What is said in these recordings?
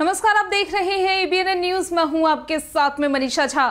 नमस्कार आप देख रहे हैं एबीएन न्यूज मैं हूं आपके साथ में मनीषा झा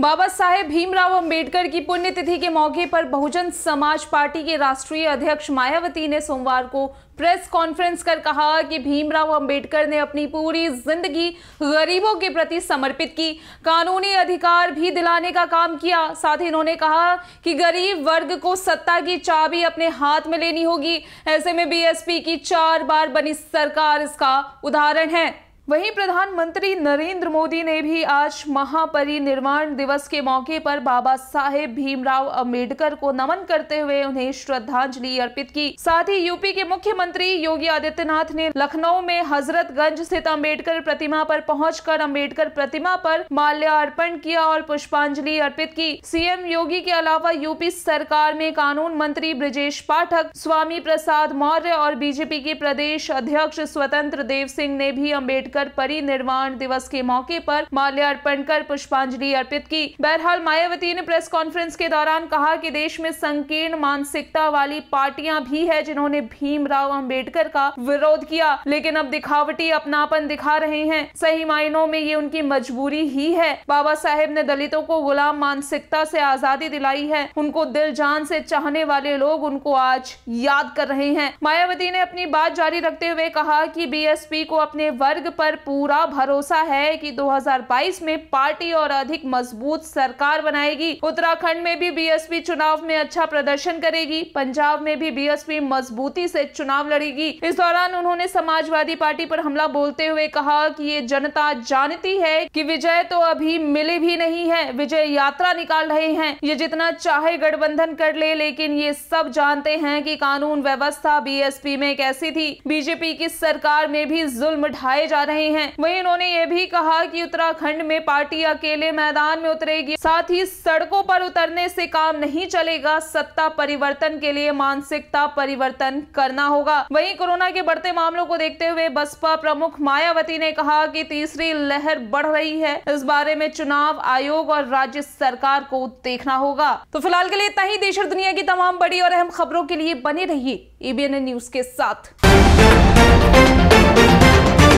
बाबा साहेब भीमराव अंबेडकर की पुण्यतिथि के मौके पर बहुजन समाज पार्टी के राष्ट्रीय अध्यक्ष मायावती ने सोमवार को प्रेस कॉन्फ्रेंस कर कहा कि भीमराव अंबेडकर ने अपनी पूरी जिंदगी गरीबों के प्रति समर्पित की कानूनी अधिकार भी दिलाने का काम किया साथ ही उन्होंने कहा कि गरीब वर्ग को सत्ता की चाबी अपने हाथ में लेनी होगी ऐसे में बीएसपी की चार बार बनी सरकार इसका उदाहरण है वहीं प्रधानमंत्री नरेंद्र मोदी ने भी आज महापरिनिर्वाण दिवस के मौके पर बाबा साहेब भीमराव अंबेडकर को नमन करते हुए उन्हें श्रद्धांजलि अर्पित की साथ ही यूपी के मुख्यमंत्री योगी आदित्यनाथ ने लखनऊ में हजरतगंज स्थित अंबेडकर प्रतिमा पर पहुंचकर अंबेडकर प्रतिमा पर माल्यार्पण किया और पुष्पांजलि अर्पित की सीएम योगी के अलावा यूपी सरकार में कानून मंत्री ब्रजेश पाठक स्वामी प्रसाद मौर्य और बीजेपी के प्रदेश अध्यक्ष स्वतंत्र देव सिंह ने भी अम्बेडकर कर परिनिर्वाण दिवस के मौके पर माल्यार्पण कर पुष्पांजलि अर्पित की बहरहाल मायावती ने प्रेस कॉन्फ्रेंस के दौरान कहा कि देश में संकीर्ण मानसिकता वाली पार्टियां भी है जिन्होंने भीमराव अंबेडकर का विरोध किया लेकिन अब दिखावटी अपनापन दिखा रहे हैं सही मायनों में ये उनकी मजबूरी ही है बाबा साहेब ने दलितों को गुलाम मानसिकता से आजादी दिलाई है उनको दिल जान से चाहने वाले लोग उनको आज याद कर रहे हैं मायावती ने अपनी बात जारी रखते हुए कहा कि बीएसपी को अपने वर्ग पर पूरा भरोसा है कि 2022 में पार्टी और अधिक मजबूत सरकार बनाएगी उत्तराखंड में भी बीएसपी चुनाव में अच्छा प्रदर्शन करेगी पंजाब में भी बीएसपी मजबूती से चुनाव लड़ेगी इस दौरान उन्होंने समाजवादी पार्टी पर हमला बोलते हुए कहा कि ये जनता जानती है कि विजय तो अभी मिली भी नहीं है विजय यात्रा निकाल रहे हैं ये जितना चाहे गठबंधन कर ले, लेकिन ये सब जानते हैं कि कानून व्यवस्था बीएसपी में कैसी थी बीजेपी की सरकार में भी जुल्म ढाए जा रहे रहे हैं वहीं उन्होंने ये भी कहा कि उत्तराखंड में पार्टी अकेले मैदान में उतरेगी साथ ही सड़कों पर उतरने से काम नहीं चलेगा सत्ता परिवर्तन के लिए मानसिकता परिवर्तन करना होगा वहीं कोरोना के बढ़ते मामलों को देखते हुए बसपा प्रमुख मायावती ने कहा कि तीसरी लहर बढ़ रही है इस बारे में चुनाव आयोग और राज्य सरकार को देखना होगा तो फिलहाल के लिए इतना ही देश और दुनिया की तमाम बड़ी और अहम खबरों के लिए बने रहिए एबीएन न्यूज के साथ